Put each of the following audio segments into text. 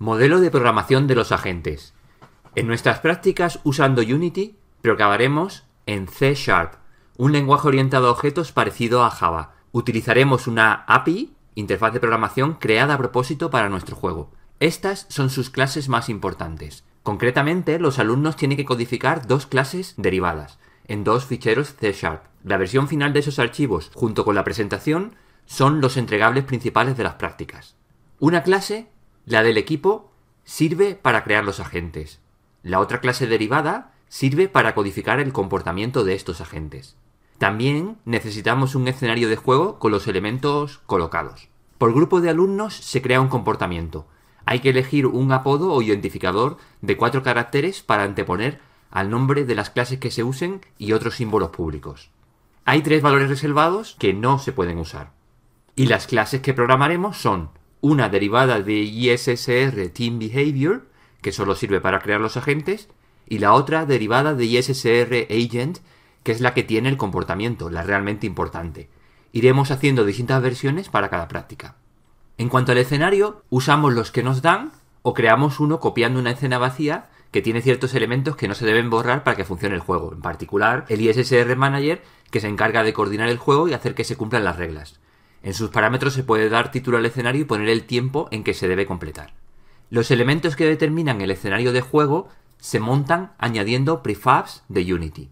Modelo de programación de los agentes. En nuestras prácticas usando Unity, programaremos en C Sharp, un lenguaje orientado a objetos parecido a Java. Utilizaremos una API, interfaz de programación creada a propósito para nuestro juego. Estas son sus clases más importantes. Concretamente, los alumnos tienen que codificar dos clases derivadas, en dos ficheros C Sharp. La versión final de esos archivos, junto con la presentación, son los entregables principales de las prácticas. Una clase la del equipo sirve para crear los agentes. La otra clase derivada sirve para codificar el comportamiento de estos agentes. También necesitamos un escenario de juego con los elementos colocados. Por grupo de alumnos se crea un comportamiento. Hay que elegir un apodo o identificador de cuatro caracteres para anteponer al nombre de las clases que se usen y otros símbolos públicos. Hay tres valores reservados que no se pueden usar. Y las clases que programaremos son una derivada de ISSR Team Behavior, que solo sirve para crear los agentes, y la otra derivada de ISSR Agent, que es la que tiene el comportamiento, la realmente importante. Iremos haciendo distintas versiones para cada práctica. En cuanto al escenario, usamos los que nos dan o creamos uno copiando una escena vacía que tiene ciertos elementos que no se deben borrar para que funcione el juego, en particular el ISSR Manager que se encarga de coordinar el juego y hacer que se cumplan las reglas. En sus parámetros se puede dar título al escenario y poner el tiempo en que se debe completar. Los elementos que determinan el escenario de juego se montan añadiendo prefabs de Unity.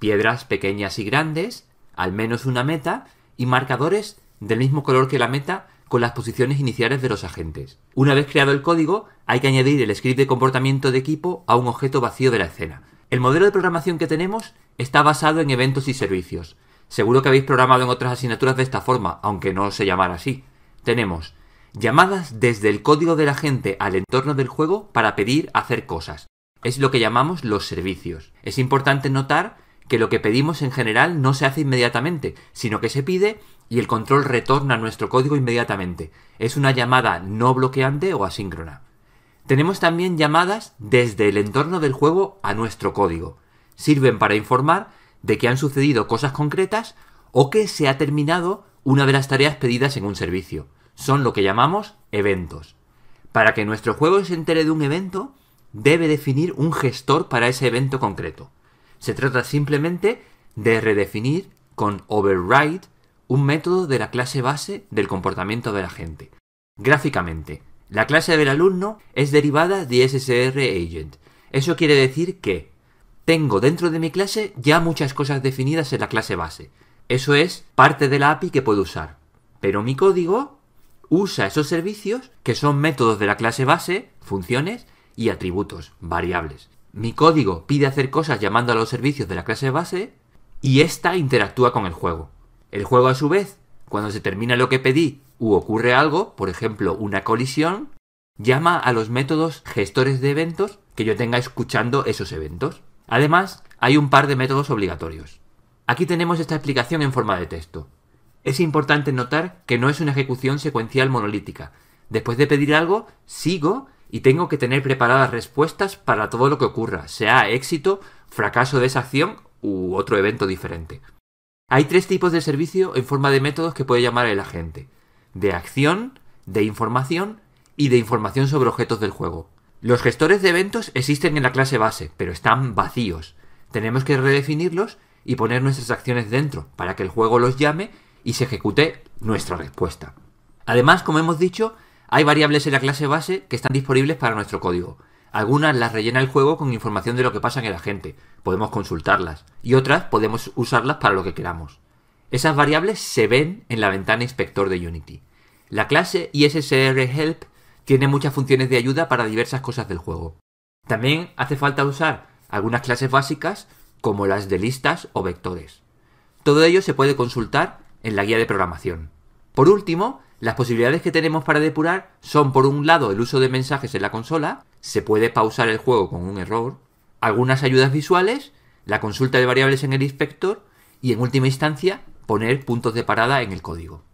Piedras pequeñas y grandes, al menos una meta y marcadores del mismo color que la meta con las posiciones iniciales de los agentes. Una vez creado el código, hay que añadir el script de comportamiento de equipo a un objeto vacío de la escena. El modelo de programación que tenemos está basado en eventos y servicios, Seguro que habéis programado en otras asignaturas de esta forma, aunque no se llamara así. Tenemos llamadas desde el código de la gente al entorno del juego para pedir hacer cosas. Es lo que llamamos los servicios. Es importante notar que lo que pedimos en general no se hace inmediatamente, sino que se pide y el control retorna a nuestro código inmediatamente. Es una llamada no bloqueante o asíncrona. Tenemos también llamadas desde el entorno del juego a nuestro código. Sirven para informar de que han sucedido cosas concretas o que se ha terminado una de las tareas pedidas en un servicio. Son lo que llamamos eventos. Para que nuestro juego se entere de un evento, debe definir un gestor para ese evento concreto. Se trata simplemente de redefinir con override un método de la clase base del comportamiento de la gente. Gráficamente, la clase del alumno es derivada de SSR agent. Eso quiere decir que tengo dentro de mi clase ya muchas cosas definidas en la clase base. Eso es parte de la API que puedo usar. Pero mi código usa esos servicios que son métodos de la clase base, funciones y atributos, variables. Mi código pide hacer cosas llamando a los servicios de la clase base y ésta interactúa con el juego. El juego a su vez, cuando se termina lo que pedí u ocurre algo, por ejemplo una colisión, llama a los métodos gestores de eventos que yo tenga escuchando esos eventos. Además, hay un par de métodos obligatorios. Aquí tenemos esta explicación en forma de texto. Es importante notar que no es una ejecución secuencial monolítica. Después de pedir algo, sigo y tengo que tener preparadas respuestas para todo lo que ocurra, sea éxito, fracaso de esa acción u otro evento diferente. Hay tres tipos de servicio en forma de métodos que puede llamar el agente. De acción, de información y de información sobre objetos del juego. Los gestores de eventos existen en la clase base, pero están vacíos. Tenemos que redefinirlos y poner nuestras acciones dentro para que el juego los llame y se ejecute nuestra respuesta. Además, como hemos dicho, hay variables en la clase base que están disponibles para nuestro código. Algunas las rellena el juego con información de lo que pasa en el agente, podemos consultarlas, y otras podemos usarlas para lo que queramos. Esas variables se ven en la ventana inspector de Unity. La clase ISSR Help tiene muchas funciones de ayuda para diversas cosas del juego. También hace falta usar algunas clases básicas como las de listas o vectores. Todo ello se puede consultar en la guía de programación. Por último, las posibilidades que tenemos para depurar son por un lado el uso de mensajes en la consola, se puede pausar el juego con un error, algunas ayudas visuales, la consulta de variables en el inspector y en última instancia poner puntos de parada en el código.